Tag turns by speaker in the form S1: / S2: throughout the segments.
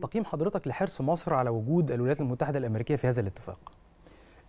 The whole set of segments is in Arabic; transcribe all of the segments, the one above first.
S1: تقييم حضرتك لحرص مصر على
S2: وجود الولايات المتحدة الأمريكية في هذا الاتفاق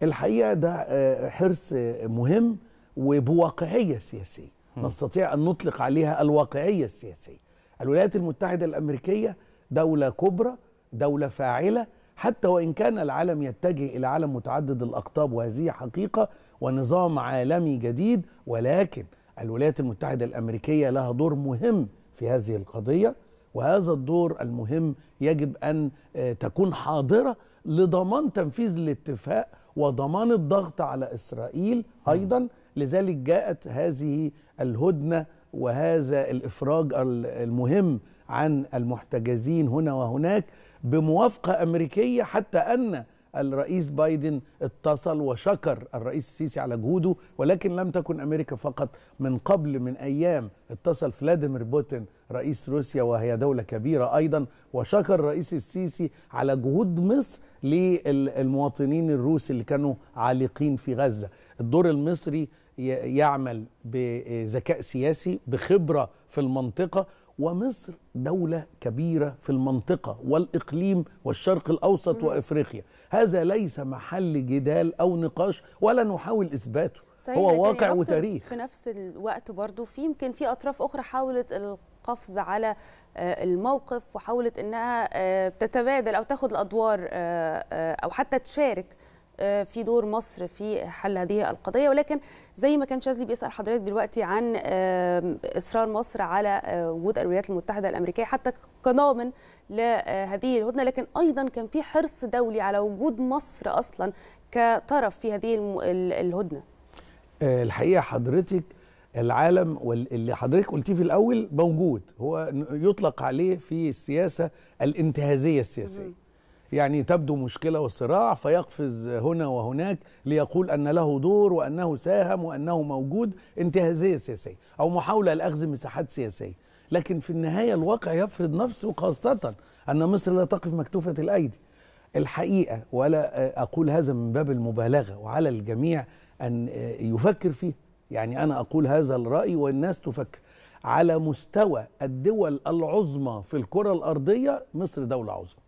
S2: الحقيقة ده آه، حرص مهم وبواقعية سياسية نستطيع أن نطلق عليها الواقعية السياسية الولايات المتحدة الأمريكية دولة كبرى دولة فاعلة حتى وإن كان العالم يتجه إلى عالم متعدد الأقطاب وهذه حقيقة ونظام عالمي جديد ولكن الولايات المتحدة الأمريكية لها دور مهم في هذه القضية وهذا الدور المهم يجب أن آه، تكون حاضرة لضمان تنفيذ الاتفاق وضمان الضغط على إسرائيل أيضا نعم. لذلك جاءت هذه الهدنة وهذا الإفراج المهم عن المحتجزين هنا وهناك بموافقة أمريكية حتى أن الرئيس بايدن اتصل وشكر الرئيس السيسي على جهوده ولكن لم تكن امريكا فقط من قبل من ايام اتصل فلاديمير بوتين رئيس روسيا وهي دولة كبيرة أيضا وشكر الرئيس السيسي على جهود مصر للمواطنين الروس اللي كانوا عالقين في غزة الدور المصري يعمل بذكاء سياسي بخبرة في المنطقة ومصر دولة كبيرة في المنطقة والإقليم والشرق الأوسط وإفريقيا هذا ليس محل جدال أو نقاش ولا نحاول إثباته صحيح هو يعني واقع وتاريخ في
S1: نفس الوقت برضو في يمكن في أطراف أخرى حاولت القفز على آه، الموقف وحاولت أنها آه، تتبادل أو تاخد الأدوار آه، أو حتى تشارك آه، في دور مصر في حل هذه القضيه ولكن زي ما كان شاذلي بيسال حضرتك دلوقتي عن اصرار مصر على آه، وجود الولايات المتحده الامريكيه حتى كضامن لهذه الهدنه لكن ايضا كان في حرص دولي على وجود مصر اصلا كطرف في هذه الهدنه
S2: آه، الحقيقه حضرتك العالم واللي حضرتك قلتيه في الاول موجود هو يطلق عليه في السياسه الانتهازيه السياسيه يعني تبدو مشكلة وصراع فيقفز هنا وهناك ليقول أن له دور وأنه ساهم وأنه موجود انتهازية سياسية أو محاولة لأخذ مساحات سياسية لكن في النهاية الواقع يفرض نفسه خاصة أن مصر لا تقف مكتوفة الأيدي الحقيقة ولا أقول هذا من باب المبالغة وعلى الجميع أن يفكر فيه يعني أنا أقول هذا الرأي والناس تفكر على مستوى الدول العظمى في الكرة الأرضية مصر دولة عظمى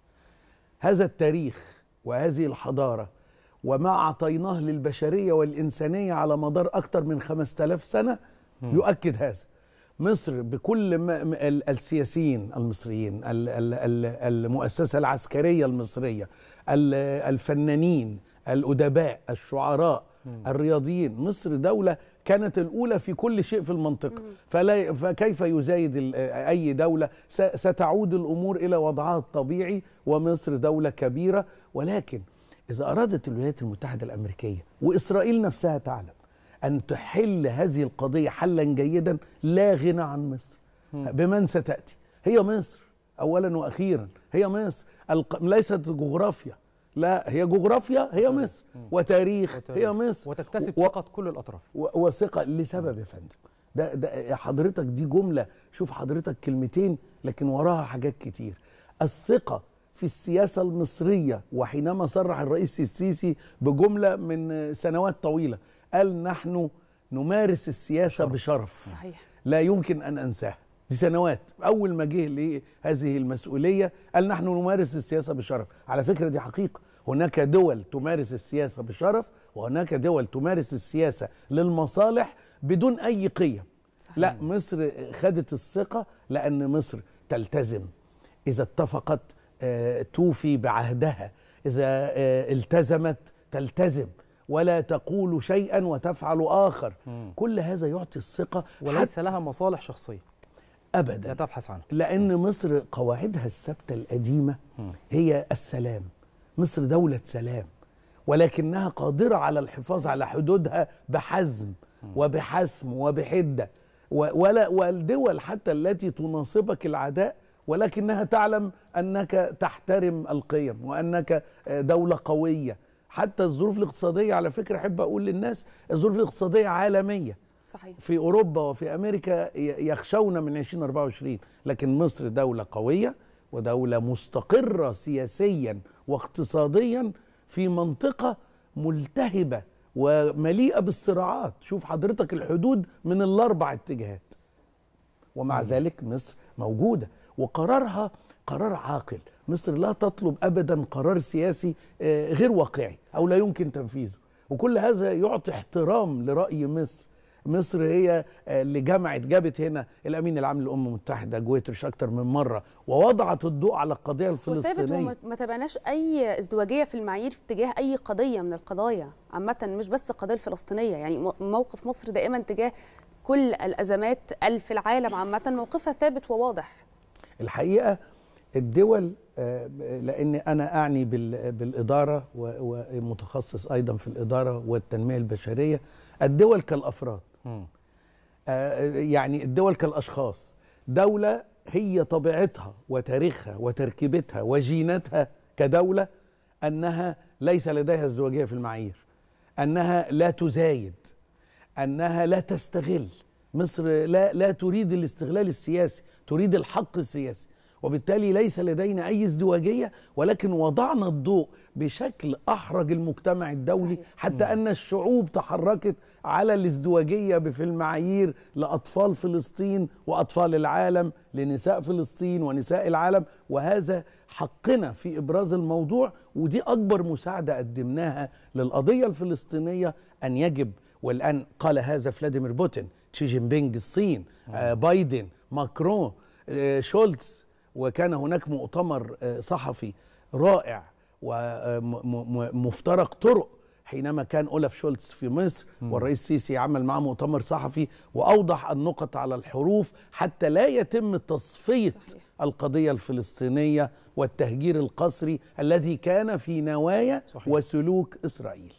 S2: هذا التاريخ وهذه الحضارة وما أعطيناه للبشرية والإنسانية على مدار أكثر من 5000 سنة يؤكد هذا مصر بكل ما السياسيين المصريين المؤسسة العسكرية المصرية الفنانين الأدباء الشعراء الرياضيين مصر دولة كانت الأولى في كل شيء في المنطقة فلا فكيف يزايد أي دولة ستعود الأمور إلى وضعها الطبيعي ومصر دولة كبيرة ولكن إذا أرادت الولايات المتحدة الأمريكية وإسرائيل نفسها تعلم أن تحل هذه القضية حلا جيدا لا غنى عن مصر بمن ستأتي هي مصر أولا وأخيرا هي مصر ليست جغرافيا لا هي جغرافيا هي مصر وتاريخ, وتاريخ هي مصر وتكتسب ثقه كل الاطراف وثقه لسبب يا فندم ده ده حضرتك دي جمله شوف حضرتك كلمتين لكن وراها حاجات كتير الثقه في السياسه المصريه وحينما صرح الرئيس السيسي بجمله من سنوات طويله قال نحن نمارس السياسه شرف. بشرف صحيح. لا يمكن ان انساها دي سنوات اول ما جه لهذه المسؤوليه قال نحن نمارس السياسه بشرف على فكره دي حقيقه هناك دول تمارس السياسه بشرف وهناك دول تمارس السياسه للمصالح بدون اي قيم صحيح. لا مصر خدت الثقه لان مصر تلتزم اذا اتفقت آه، توفي بعهدها اذا آه، التزمت تلتزم ولا تقول شيئا وتفعل اخر م. كل هذا يعطي الثقه وليس لها مصالح شخصيه ابدا لا تبحث عنه لان مصر قواعدها الثابته القديمه هي السلام مصر دوله سلام ولكنها قادره على الحفاظ على حدودها بحزم وبحسم وبحده ولا والدول حتى التي تناصبك العداء ولكنها تعلم انك تحترم القيم وانك آه، دوله قويه حتى الظروف الاقتصاديه على فكره احب اقول للناس الظروف الاقتصاديه عالميه صحيح. في اوروبا وفي امريكا يخشون من 2024 لكن مصر دوله قويه ودوله مستقره سياسيا واقتصاديا في منطقه ملتهبه ومليئه بالصراعات شوف حضرتك الحدود من الاربع اتجاهات ومع م. ذلك مصر موجوده وقرارها قرار عاقل مصر لا تطلب ابدا قرار سياسي آه، غير واقعي او لا يمكن تنفيذه وكل هذا يعطي احترام لراي مصر مصر هي آه، اللي جمعت جابت هنا الامين العام للامم المتحده جويترش اكتر من مره ووضعت الضوء على القضيه الفلسطينيه وثابت
S1: وما تبعناش اي ازدواجيه في المعايير في اتجاه اي قضيه من القضايا عامه مش بس القضيه الفلسطينيه يعني موقف مصر دائما تجاه كل الازمات في العالم عامه موقفها ثابت وواضح
S2: الحقيقه الدول آه، لان انا اعني بالاداره ومتخصص ايضا في الاداره والتنميه البشريه الدول كالافراد آه، آه، يعني الدول كالاشخاص دوله هي طبيعتها وتاريخها وتركيبتها وجيناتها كدوله انها ليس لديها ازدواجيه في المعايير انها لا تزايد انها لا تستغل مصر لا لا تريد الاستغلال السياسي تريد الحق السياسي وبالتالي ليس لدينا أي ازدواجية ولكن وضعنا الضوء بشكل أحرج المجتمع الدولي صحيح. حتى م. أن الشعوب تحركت على الازدواجية في المعايير لأطفال فلسطين وأطفال العالم لنساء فلسطين ونساء العالم وهذا حقنا في إبراز الموضوع ودي أكبر مساعدة قدمناها للقضية الفلسطينية أن يجب والآن قال هذا فلاديمير بوتين تشي جين بينج الصين آه بايدن ماكرون آه شولتز وكان هناك مؤتمر آه، صحفي رائع ومفترق آه، طرق حينما كان أولف شولتز في مصر والرئيس السيسي عمل معه مؤتمر صحفي وأوضح النقط على الحروف حتى لا يتم تصفية صحيح. القضية الفلسطينية والتهجير القسري الذي كان في نوايا صحيح. وسلوك إسرائيل